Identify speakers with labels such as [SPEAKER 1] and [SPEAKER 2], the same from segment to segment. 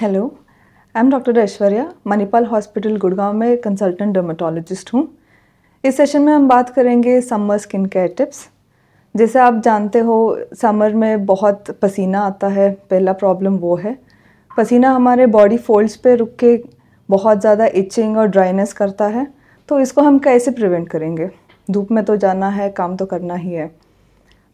[SPEAKER 1] hello I am doctor Aishwarya Manipal hospital Gurgaon में consultant dermatologist हूँ इस सेशन में हम बात करेंगे समर स्किन केयर टिप्स जैसे आप जानते हो समर में बहुत पसीना आता है पहला प्रॉब्लम वो है पसीना हमारे बॉडी फोल्ड्स पे रुक के बहुत ज़्यादा इचिंग और ड्राइनेस करता है तो इसको हम कैसे प्रिवेंट करेंगे धूप में तो जाना है काम तो करना ही है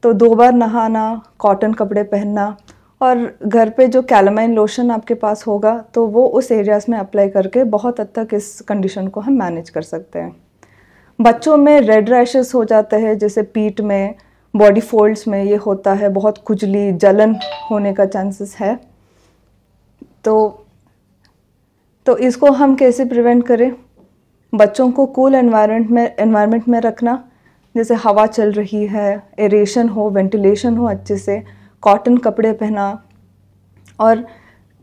[SPEAKER 1] तो दो बार नहाना कॉटन कपड़े पहनना और घर पे जो कैलमाइन लोशन आपके पास होगा तो वो उस एरियाज़ में अप्लाई करके बहुत हद तक इस कंडीशन को हम मैनेज कर सकते हैं बच्चों में रेड रैशेस हो जाते हैं जैसे पीठ में बॉडी फोल्ड्स में ये होता है बहुत खुजली जलन होने का चांसेस है तो तो इसको हम कैसे प्रिवेंट करें बच्चों को कूल cool एनवायरनमेंट में एनवायरनमेंट में रखना जैसे हवा चल रही है एरेशन हो वेंटिलेशन हो अच्छे से कॉटन कपड़े पहना और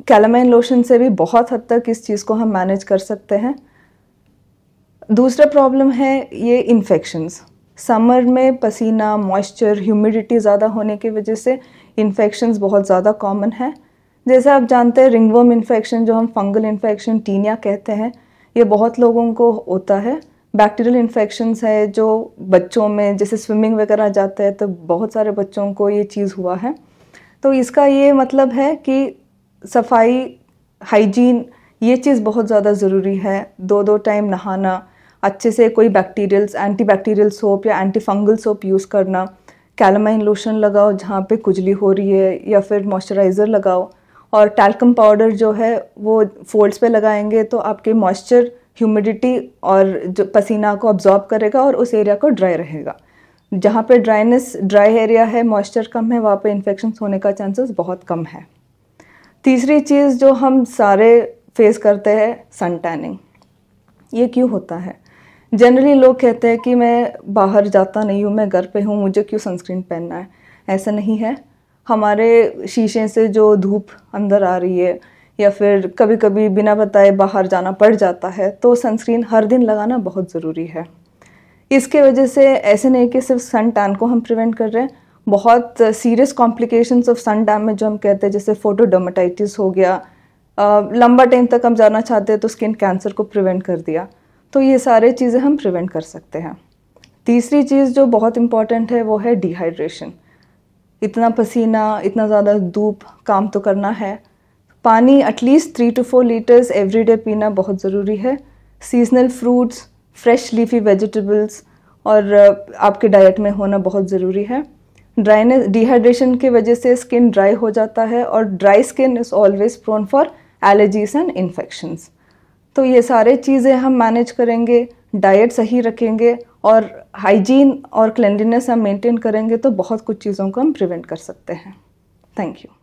[SPEAKER 1] कैलामाइन लोशन से भी बहुत हद तक इस चीज़ को हम मैनेज कर सकते हैं दूसरा प्रॉब्लम है ये इन्फेक्शंस समर में पसीना मॉइस्चर ह्यूमिडिटी ज़्यादा होने की वजह से इन्फेक्शंस बहुत ज़्यादा कॉमन है जैसे आप जानते हैं रिंगवर्म इन्फेक्शन जो हम फंगल इन्फेक्शन टीनिया कहते हैं ये बहुत लोगों को होता है बैक्टीरियल इन्फेक्शंस है जो बच्चों में जैसे स्विमिंग वगैरह जाते हैं तो बहुत सारे बच्चों को ये चीज़ हुआ है तो इसका ये मतलब है कि सफाई हाइजीन ये चीज़ बहुत ज़्यादा ज़रूरी है दो दो टाइम नहाना अच्छे से कोई बैक्टीरियल्स एंटी बैक्टीरियल सोप या एंटी फंगल सोप यूज़ करना कैलमाइन लोशन लगाओ जहाँ पे खुजली हो रही है या फिर मॉइस्चराइज़र लगाओ और टैल्कम पाउडर जो है वो फोल्ड्स पे लगाएंगे तो आपके मॉइस्चर ह्यूमिडिटी और जो पसीना को ऑब्जॉर्ब करेगा और उस एरिया को ड्राई रहेगा जहाँ पे ड्राइनेस ड्राई एरिया है मॉइस्चर कम है वहाँ पे इन्फेक्शन होने का चांसेस बहुत कम है तीसरी चीज़ जो हम सारे फेस करते हैं सन टैनिंग ये क्यों होता है जनरली लोग कहते हैं कि मैं बाहर जाता नहीं हूँ मैं घर पे हूँ मुझे क्यों सनस्क्रीन पहनना है ऐसा नहीं है हमारे शीशे से जो धूप अंदर आ रही है या फिर कभी कभी बिना बताए बाहर जाना पड़ जाता है तो सनस्क्रीन हर दिन लगाना बहुत ज़रूरी है इसके वजह से ऐसे नहीं कि सिर्फ सन टैन को हम प्रिवेंट कर रहे हैं बहुत serious complications of sun damage जो हम कहते हैं जैसे फोटोडर्माटाइटिस हो गया लंबा टाइम तक हम जाना चाहते हैं तो स्किन कैंसर को प्रिवेंट कर दिया तो ये सारे चीज़ें हम प्रिवेंट कर सकते हैं तीसरी चीज़ जो बहुत इम्पॉर्टेंट है वो है डिहाइड्रेशन इतना पसीना इतना ज़्यादा धूप काम तो करना है पानी at least three two four litres every day पीना बहुत ज़रूरी है seasonal fruits fresh leafy vegetables और uh, आपके डाइट में होना बहुत ज़रूरी है ड्राइनेस डिहाइड्रेशन की वजह से स्किन ड्राई हो जाता है और dry skin is always prone for allergies and infections तो ये सारे चीज़ें हम मैनेज करेंगे डाइट सही रखेंगे और हाइजीन और क्लेंलीनेस हम मेंटेन करेंगे तो बहुत कुछ चीज़ों को हम प्रिवेंट कर सकते हैं थैंक यू